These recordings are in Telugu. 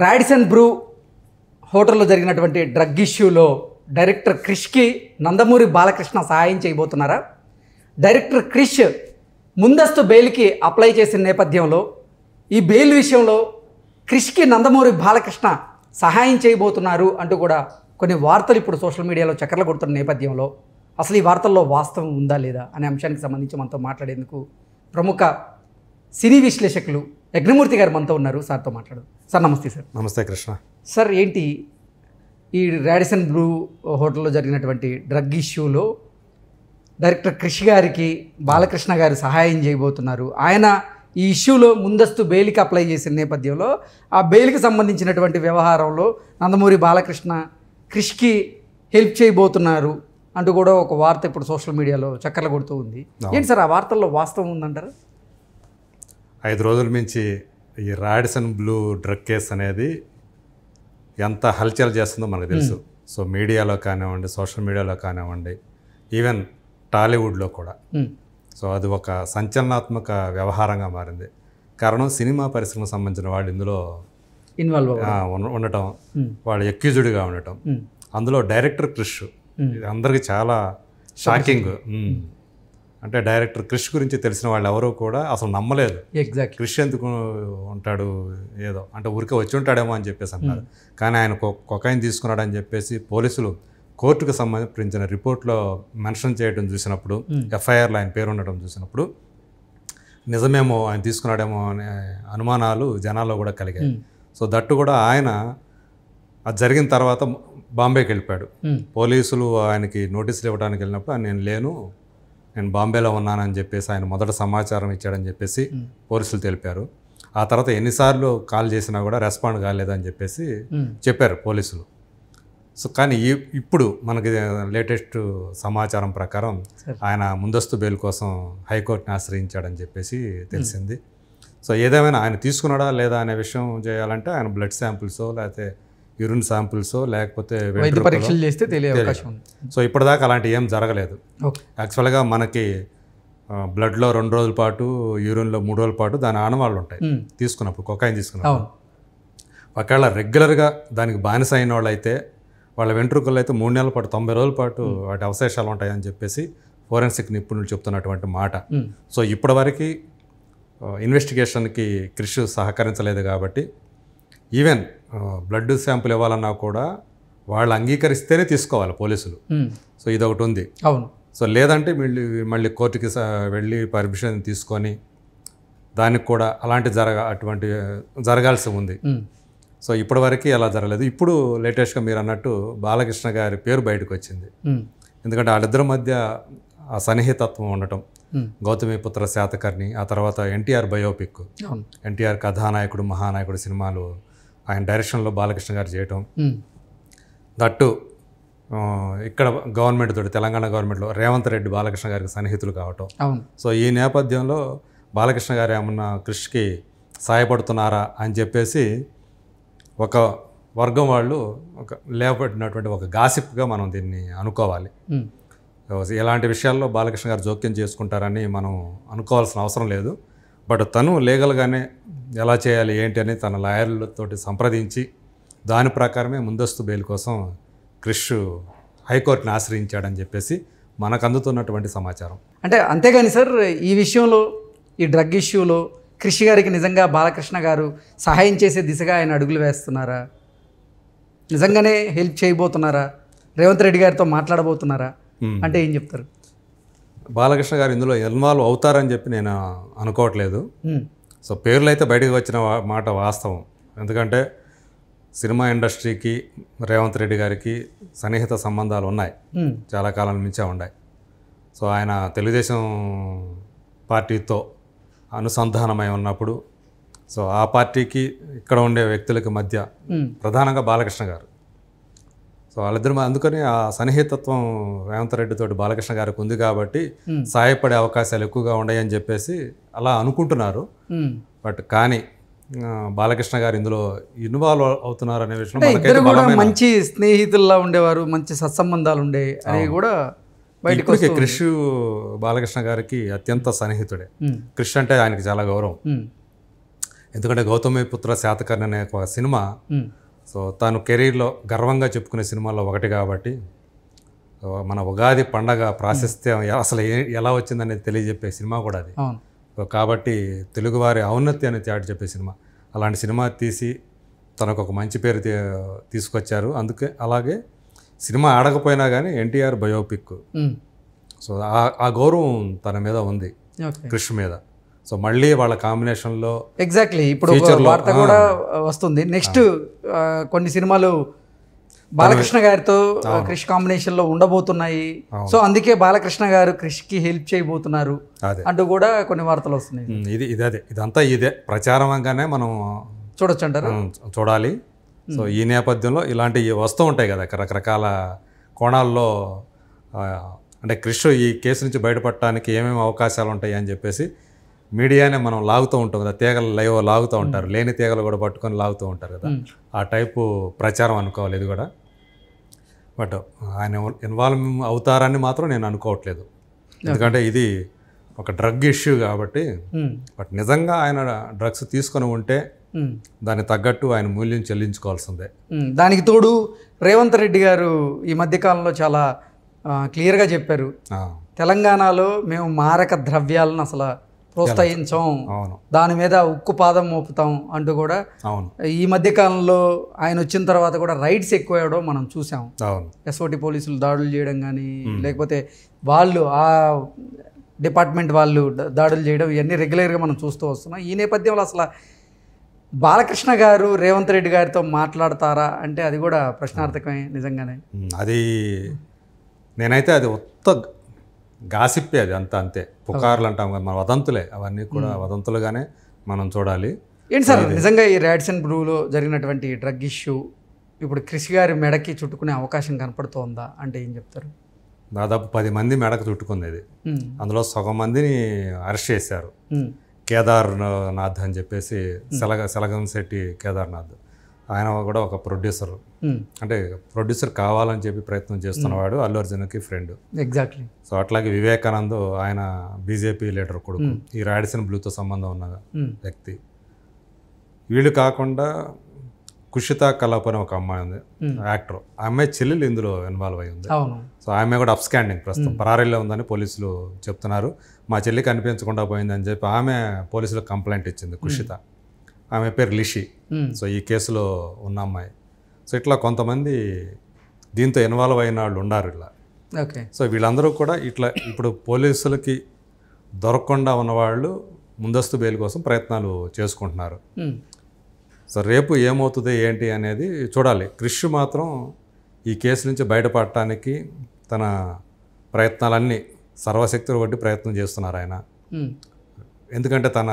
రాడిసన్ బ్రూ హోటల్లో జరిగినటువంటి డ్రగ్ ఇష్యూలో డైరెక్టర్ క్రిష్కి నందమూరి బాలకృష్ణ సహాయం చేయబోతున్నారా డైరెక్టర్ క్రిష్ ముందస్తు బెయిల్కి అప్లై చేసిన నేపథ్యంలో ఈ బెయిల్ విషయంలో క్రిష్కి నందమూరి బాలకృష్ణ సహాయం చేయబోతున్నారు అంటూ కూడా కొన్ని వార్తలు ఇప్పుడు సోషల్ మీడియాలో చక్కర్లు కొడుతున్న నేపథ్యంలో అసలు ఈ వార్తల్లో వాస్తవం ఉందా లేదా అనే అంశానికి సంబంధించి మనతో మాట్లాడేందుకు ప్రముఖ సినీ విశ్లేషకులు యజ్ఞమూర్తి గారు మనతో ఉన్నారు సార్తో మాట్లాడు సార్ నమస్తే సార్ నమస్తే కృష్ణ సార్ ఏంటి ఈ రాడిసన్ బ్లూ హోటల్లో జరిగినటువంటి డ్రగ్ ఇష్యూలో డైరెక్టర్ కృషి గారికి బాలకృష్ణ గారు సహాయం చేయబోతున్నారు ఆయన ఈ ఇష్యూలో ముందస్తు బెయిల్కి అప్లై చేసిన నేపథ్యంలో ఆ బెయిల్కి సంబంధించినటువంటి వ్యవహారంలో నందమూరి బాలకృష్ణ కృషికి హెల్ప్ చేయబోతున్నారు అంటూ కూడా ఒక వార్త ఇప్పుడు సోషల్ మీడియాలో చక్కర్లు కొడుతూ ఉంది ఏంటి సార్ ఆ వార్తల్లో వాస్తవం ఉందంటారు ఐదు రోజుల నుంచి ఈ రాడిసన్ బ్లూ డ్రగ్ కేస్ అనేది ఎంత హల్చల్ చేస్తుందో మనకు తెలుసు సో మీడియాలో కానివ్వండి సోషల్ మీడియాలో కానివ్వండి ఈవెన్ టాలీవుడ్లో కూడా సో అది ఒక సంచలనాత్మక వ్యవహారంగా మారింది కారణం సినిమా పరిశ్రమకు సంబంధించిన వాళ్ళు ఇందులో ఇన్వాల్వ్ ఉండటం వాళ్ళు ఎక్యూజుడ్గా ఉండటం అందులో డైరెక్టర్ క్రిష్ అందరికీ చాలా షాకింగ్ అంటే డైరెక్టర్ క్రిష్ గురించి తెలిసిన వాళ్ళు ఎవరూ కూడా అసలు నమ్మలేదు ఎగ్జాక్ట్ క్రిష్ ఎందుకు ఉంటాడు ఏదో అంటే ఊరికే వచ్చి ఉంటాడేమో అని చెప్పేసి అన్నారు hmm. కానీ ఆయన కొకాయిన్ తీసుకున్నాడు అని చెప్పేసి పోలీసులు కోర్టుకు సంబంధించిన రిపోర్ట్లో మెన్షన్ చేయడం చూసినప్పుడు hmm. ఎఫ్ఐఆర్లో ఆయన పేరు ఉండడం చూసినప్పుడు నిజమేమో ఆయన తీసుకున్నాడేమో అనే అనుమానాలు జనాల్లో కూడా కలిగాయి hmm. సో దట్టు కూడా ఆయన అది జరిగిన తర్వాత బాంబేకి వెళ్ళిపోయాడు పోలీసులు ఆయనకి నోటీసులు ఇవ్వడానికి వెళ్ళినప్పుడు నేను లేను నేను బాంబేలో ఉన్నానని చెప్పేసి ఆయన మొదట సమాచారం ఇచ్చాడని చెప్పేసి పోలీసులు తెలిపారు ఆ తర్వాత ఎన్నిసార్లు కాల్ చేసినా కూడా రెస్పాండ్ కాలేదని చెప్పేసి చెప్పారు పోలీసులు సో కానీ ఇప్పుడు మనకి లేటెస్ట్ సమాచారం ప్రకారం ఆయన ముందస్తు బెయిల్ కోసం హైకోర్టుని ఆశ్రయించాడని చెప్పేసి తెలిసింది సో ఏదేమైనా ఆయన తీసుకున్నాడా లేదా అనే విషయం చేయాలంటే ఆయన బ్లడ్ శాంపిల్స్ లేకపోతే యూరిన్ శాంపుల్స్ లేకపోతే పరీక్షలు చేస్తే తెలియదు సో ఇప్పటిదాకా అలాంటి ఏం జరగలేదు యాక్చువల్గా మనకి బ్లడ్లో రెండు రోజుల పాటు యూరిన్లో మూడు రోజుల పాటు దాని ఆనవాళ్ళు ఉంటాయి తీసుకున్నప్పుడు కొకాయిన్ తీసుకున్నప్పుడు ఒకవేళ రెగ్యులర్గా దానికి బానిస అయిన వాళ్ళు అయితే వాళ్ళ వెంట్రుకలు అయితే మూడు నెలల పాటు తొంభై రోజుల పాటు వాటి అవశేషాలు ఉంటాయని చెప్పేసి ఫోరెన్సిక్ నిపుణులు చెప్తున్నటువంటి మాట సో ఇప్పటివరకు ఇన్వెస్టిగేషన్కి క్రిష్ సహకరించలేదు కాబట్టి ఈవెన్ బ్లడ్ శాంపుల్ ఇవ్వాలన్నా కూడా వాళ్ళు అంగీకరిస్తేనే తీసుకోవాలి పోలీసులు సో ఇది ఒకటి ఉంది అవును సో లేదంటే మళ్ళీ మళ్ళీ కోర్టుకి వెళ్ళి పర్మిషన్ తీసుకొని దానికి కూడా అలాంటి జరగ అటువంటి జరగాల్సి ఉంది సో ఇప్పటివరకు అలా జరగలేదు ఇప్పుడు లేటెస్ట్గా మీరు అన్నట్టు బాలకృష్ణ గారి పేరు బయటకు వచ్చింది ఎందుకంటే వాళ్ళిద్దరి మధ్య ఆ సన్నిహితత్వం ఉండటం గౌతమిపుత్ర శాతకర్ణి ఆ తర్వాత ఎన్టీఆర్ బయోపిక్ ఎన్టీఆర్ కథానాయకుడు మహానాయకుడు సినిమాలు ఆయన డైరెక్షన్లో బాలకృష్ణ గారు చేయటం దట్టు ఇక్కడ గవర్నమెంట్ తోటి తెలంగాణ గవర్నమెంట్లో రేవంత్ రెడ్డి బాలకృష్ణ గారికి సన్నిహితులు కావటం సో ఈ నేపథ్యంలో బాలకృష్ణ గారు ఏమన్నా కృషికి సహాయపడుతున్నారా అని చెప్పేసి ఒక వర్గం వాళ్ళు ఒక లేపబడినటువంటి ఒక గాసిప్గా మనం దీన్ని అనుకోవాలి ఇలాంటి విషయాల్లో బాలకృష్ణ గారు జోక్యం చేసుకుంటారని మనం అనుకోవాల్సిన అవసరం లేదు బట్ తను లీగల్గానే ఎలా చేయాలి ఏంటి అని తన లాయర్లతోటి సంప్రదించి దాని ప్రకారమే ముందస్తు బెయిల్ కోసం క్రిష్ హైకోర్టుని ఆశ్రయించాడని చెప్పేసి మనకు అందుతున్నటువంటి సమాచారం అంటే అంతేగాని సార్ ఈ విషయంలో ఈ డ్రగ్ ఇష్యూలో కృషి గారికి నిజంగా బాలకృష్ణ గారు సహాయం చేసే దిశగా ఆయన అడుగులు వేస్తున్నారా నిజంగానే హెల్ప్ చేయబోతున్నారా రేవంత్ రెడ్డి గారితో మాట్లాడబోతున్నారా అంటే ఏం చెప్తారు బాలకృష్ణ గారు ఇందులో ఇన్వాల్వ్ అవుతారని చెప్పి నేను అనుకోవట్లేదు సో పేర్లు అయితే బయటకు వచ్చిన మాట వాస్తవం ఎందుకంటే సినిమా ఇండస్ట్రీకి రేవంత్ రెడ్డి గారికి సన్నిహిత సంబంధాలు ఉన్నాయి చాలా కాలం నుంచే ఉన్నాయి సో ఆయన తెలుగుదేశం పార్టీతో అనుసంధానమై ఉన్నప్పుడు సో ఆ పార్టీకి ఇక్కడ ఉండే వ్యక్తులకి మధ్య ప్రధానంగా బాలకృష్ణ గారు సో వాళ్ళిద్దరు అందుకని ఆ సన్నిహితత్వం రేవంత్ తోటి బాలకృష్ణ గారికి ఉంది కాబట్టి సహాయపడే అవకాశాలు ఎక్కువగా ఉన్నాయని చెప్పేసి అలా అనుకుంటున్నారు బట్ కానీ బాలకృష్ణ గారు ఇందులో ఇన్వాల్వ్ అవుతున్నారు అనే విషయం మంచి స్నేహితుల్లా ఉండేవారు మంచి సత్సంబంధాలు ఉండే అని కూడా బయటకి క్రిష్ బాలకృష్ణ గారికి అత్యంత సన్నిహితుడే క్రిష్ అంటే ఆయనకి చాలా గౌరవం ఎందుకంటే గౌతమి పుత్ర శాతకర్ణ అనే ఒక సినిమా సో తాను కెరీర్లో గర్వంగా చెప్పుకునే సినిమాల్లో ఒకటి కాబట్టి మన ఉగాది పండగ ప్రాశస్త్యం hmm. అసలు ఎలా వచ్చిందనేది తెలియజెప్పే సినిమా కూడా అది సో కాబట్టి తెలుగువారి ఔన్నత్య అనేది చాటి చెప్పే సినిమా అలాంటి సినిమా తీసి తనకు ఒక మంచి పేరు తీసుకొచ్చారు అందుకే అలాగే సినిమా ఆడకపోయినా కానీ ఎన్టీఆర్ బయోపిక్ hmm. సో ఆ గౌరవం తన మీద ఉంది కృష్ణ మీద సో మళ్ళీ వాళ్ళ కాంబినేషన్లో ఎగ్జాక్ట్లీ ఇప్పుడు వార్త కూడా వస్తుంది నెక్స్ట్ కొన్ని సినిమాలు బాలకృష్ణ గారితో క్రిష్ కాంబినేషన్లో ఉండబోతున్నాయి సో అందుకే బాలకృష్ణ గారు క్రిష్కి హెల్ప్ చేయబోతున్నారు అంటూ కూడా కొన్ని వార్తలు వస్తున్నాయి ఇది ఇదే ఇదంతా ఇదే ప్రచారంగానే మనం చూడొచ్చు అంటారు చూడాలి సో ఈ నేపథ్యంలో ఇలాంటివి వస్తూ ఉంటాయి కదా రకరకాల కోణాల్లో అంటే క్రిష్ ఈ కేసు నుంచి బయటపడటానికి ఏమేమి అవకాశాలు ఉంటాయి అని చెప్పేసి మీడియానే మనం లాగుతూ ఉంటాం కదా తీగలు లైవ్ లాగుతూ ఉంటారు లేని తీగలు కూడా పట్టుకొని లాగుతూ ఉంటారు కదా ఆ టైపు ప్రచారం అనుకోవాలి ఇది కూడా బట్ ఆయన ఇన్వాల్వ్ అవుతారని మాత్రం నేను అనుకోవట్లేదు ఎందుకంటే ఇది ఒక డ్రగ్ ఇష్యూ కాబట్టి బట్ నిజంగా ఆయన డ్రగ్స్ తీసుకొని ఉంటే దానికి తగ్గట్టు ఆయన మూల్యం చెల్లించుకోవాల్సిందే దానికి తోడు రేవంత్ రెడ్డి గారు ఈ మధ్యకాలంలో చాలా క్లియర్గా చెప్పారు తెలంగాణలో మేము మారక ద్రవ్యాలను అసలు ప్రోత్సహించం దాని మీద ఉక్కు పాదం మోపుతాం అంటూ కూడా ఈ మధ్య కాలంలో ఆయన వచ్చిన తర్వాత కూడా రైడ్స్ ఎక్కువ మనం చూసాం ఎస్ఓటి పోలీసులు దాడులు చేయడం కానీ లేకపోతే వాళ్ళు ఆ డిపార్ట్మెంట్ వాళ్ళు దాడులు చేయడం ఇవన్నీ రెగ్యులర్గా మనం చూస్తూ వస్తున్నాం ఈ నేపథ్యంలో అసలు బాలకృష్ణ గారు రేవంత్ రెడ్డి గారితో మాట్లాడతారా అంటే అది కూడా ప్రశ్నార్థకమే నిజంగానే అది నేనైతే అది ఉత్త గాసిప్పే అది అంత అంతే పుకార్లు అంటాం కదా మన వదంతులే అవన్నీ కూడా వదంతులుగానే మనం చూడాలి ఏంటి సార్ నిజంగా ఈ రాడ్సన్ అండ్ బ్లూలో జరిగినటువంటి డ్రగ్ ఇష్యూ ఇప్పుడు కృషి గారి మెడకి చుట్టుకునే అవకాశం కనపడుతోందా అంటే ఏం చెప్తారు దాదాపు పది మంది మెడకు చుట్టుకునేది అందులో సగం మందిని అరెస్ట్ చేశారు కేదార్నాథ్ అని చెప్పేసి సెలగ సెలగం శెట్టి కేదార్నాథ్ ఆయన కూడా ఒక ప్రొడ్యూసర్ Hmm. అంటే ప్రొడ్యూసర్ కావాలని చెప్పి ప్రయత్నం చేస్తున్నవాడు hmm. అల్లు అర్జున్కి ఫ్రెండ్ ఎగ్జాక్ట్లీ సో అట్లాగే వివేకానంద్ ఆయన బీజేపీ లీడర్ కొడుకు hmm. ఈ రాడిసన్ బ్లూతో సంబంధం ఉన్న వ్యక్తి వీళ్ళు కాకుండా కుషిత కలాప్ అనే ఒక అమ్మాయి ఉంది యాక్టర్ ఆ అమ్మాయి చెల్లెలు ఇందులో ఇన్వాల్వ్ అయి ఉంది సో ఆమె కూడా అప్స్కాండింగ్ ప్రస్తుతం పరారీలో ఉందని పోలీసులు చెప్తున్నారు మా చెల్లి కనిపించకుండా పోయిందని చెప్పి ఆమె పోలీసులకు కంప్లైంట్ ఇచ్చింది కుషిత ఆమె పేరు లిషి సో ఈ కేసులో ఉన్న అమ్మాయి సో ఇట్లా కొంతమంది దీంతో ఇన్వాల్వ్ అయిన వాళ్ళు ఉన్నారు ఇలా ఓకే సో వీళ్ళందరూ కూడా ఇట్లా ఇప్పుడు పోలీసులకి దొరకకుండా ఉన్నవాళ్ళు ముందస్తు బెయిల్ కోసం ప్రయత్నాలు చేసుకుంటున్నారు సో రేపు ఏమవుతుంది ఏంటి అనేది చూడాలి క్రిష్ మాత్రం ఈ కేసు నుంచి బయటపడటానికి తన ప్రయత్నాలన్నీ సర్వశక్తులు బట్టి ప్రయత్నం చేస్తున్నారు ఆయన ఎందుకంటే తన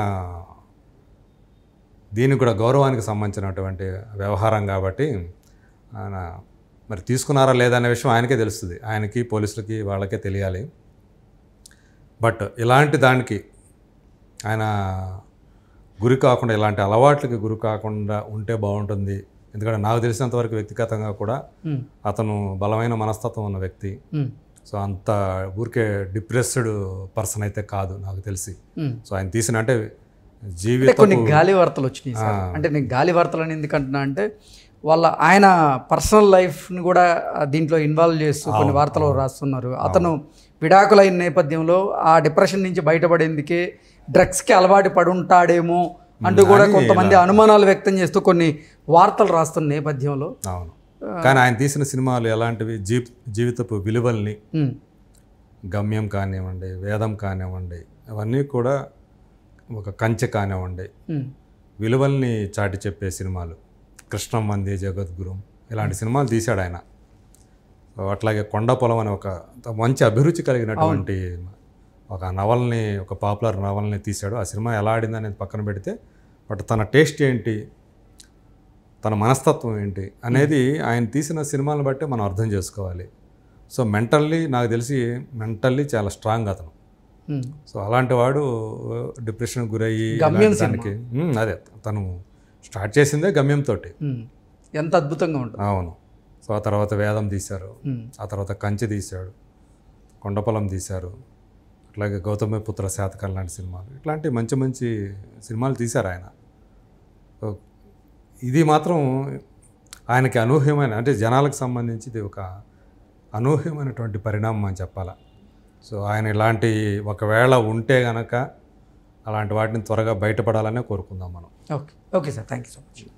దీనికి కూడా గౌరవానికి సంబంధించినటువంటి వ్యవహారం కాబట్టి ఆయన మరి తీసుకున్నారా లేదా అనే విషయం ఆయనకే తెలుస్తుంది ఆయనకి పోలీసులకి వాళ్ళకే తెలియాలి బట్ ఇలాంటి దానికి ఆయన గురి కాకుండా ఇలాంటి అలవాట్లకి గురి కాకుండా ఉంటే బాగుంటుంది ఎందుకంటే నాకు తెలిసినంతవరకు వ్యక్తిగతంగా కూడా అతను బలమైన మనస్తత్వం ఉన్న వ్యక్తి సో అంత ఊరికే డిప్రెస్డ్ పర్సన్ అయితే కాదు నాకు తెలిసి సో ఆయన తీసిన అంటే జీవితం కొన్ని గాలి వార్తలు వచ్చినాయి అంటే నేను గాలి వార్తలు అని ఎందుకంటున్నా అంటే వాళ్ళ ఆయన పర్సనల్ లైఫ్ని కూడా దీంట్లో ఇన్వాల్వ్ చేస్తూ కొన్ని వార్తలు రాస్తున్నారు అతను విడాకులైన నేపథ్యంలో ఆ డిప్రెషన్ నుంచి బయటపడేందుకే డ్రగ్స్కి అలవాటు పడి ఉంటాడేమో అంటూ కూడా కొంతమంది అనుమానాలు వ్యక్తం చేస్తూ కొన్ని వార్తలు రాస్తున్న నేపథ్యంలో అవును కానీ ఆయన తీసిన సినిమాలు ఎలాంటివి జీ జీవితపు విలువల్ని గమ్యం కానివ్వండి వేదం కానివ్వండి అవన్నీ కూడా ఒక కంచె కానివ్వండి విలువల్ని చాటి చెప్పే సినిమాలు కృష్ణం మంది జగద్గురు ఇలాంటి సినిమాలు తీశాడు ఆయన అట్లాగే కొండ పొలం అనే ఒక మంచి అభిరుచి కలిగినటువంటి ఒక నవల్ని ఒక పాపులర్ నవల్ని తీశాడు ఆ సినిమా ఎలా ఆడింది అనేది పక్కన పెడితే బట్ తన టేస్ట్ ఏంటి తన మనస్తత్వం ఏంటి అనేది ఆయన తీసిన సినిమాలను బట్టి మనం అర్థం చేసుకోవాలి సో మెంటల్లీ నాకు తెలిసి మెంటల్లీ చాలా స్ట్రాంగ్ అతను సో అలాంటి వాడు డిప్రెషన్ గురయ్యి దానికి అదే తను స్టార్ట్ చేసిందే గమ్యంతో ఎంత అద్భుతంగా ఉంటుంది అవును సో ఆ తర్వాత వేదం తీశారు ఆ తర్వాత కంచె తీశాడు కొండపొలం తీశారు అట్లాగే గౌతమి పుత్ర శాతకాలు లాంటి సినిమాలు ఇట్లాంటి మంచి మంచి సినిమాలు తీశారు ఆయన ఇది మాత్రం ఆయనకి అనూహ్యమైన అంటే జనాలకు సంబంధించి ఒక అనూహ్యమైనటువంటి పరిణామం అని చెప్పాలా సో ఆయన ఇలాంటి ఒకవేళ ఉంటే గనక అలాంటి వాటిని త్వరగా బయటపడాలనే కోరుకుందాం మనం okay okay sir thank you so much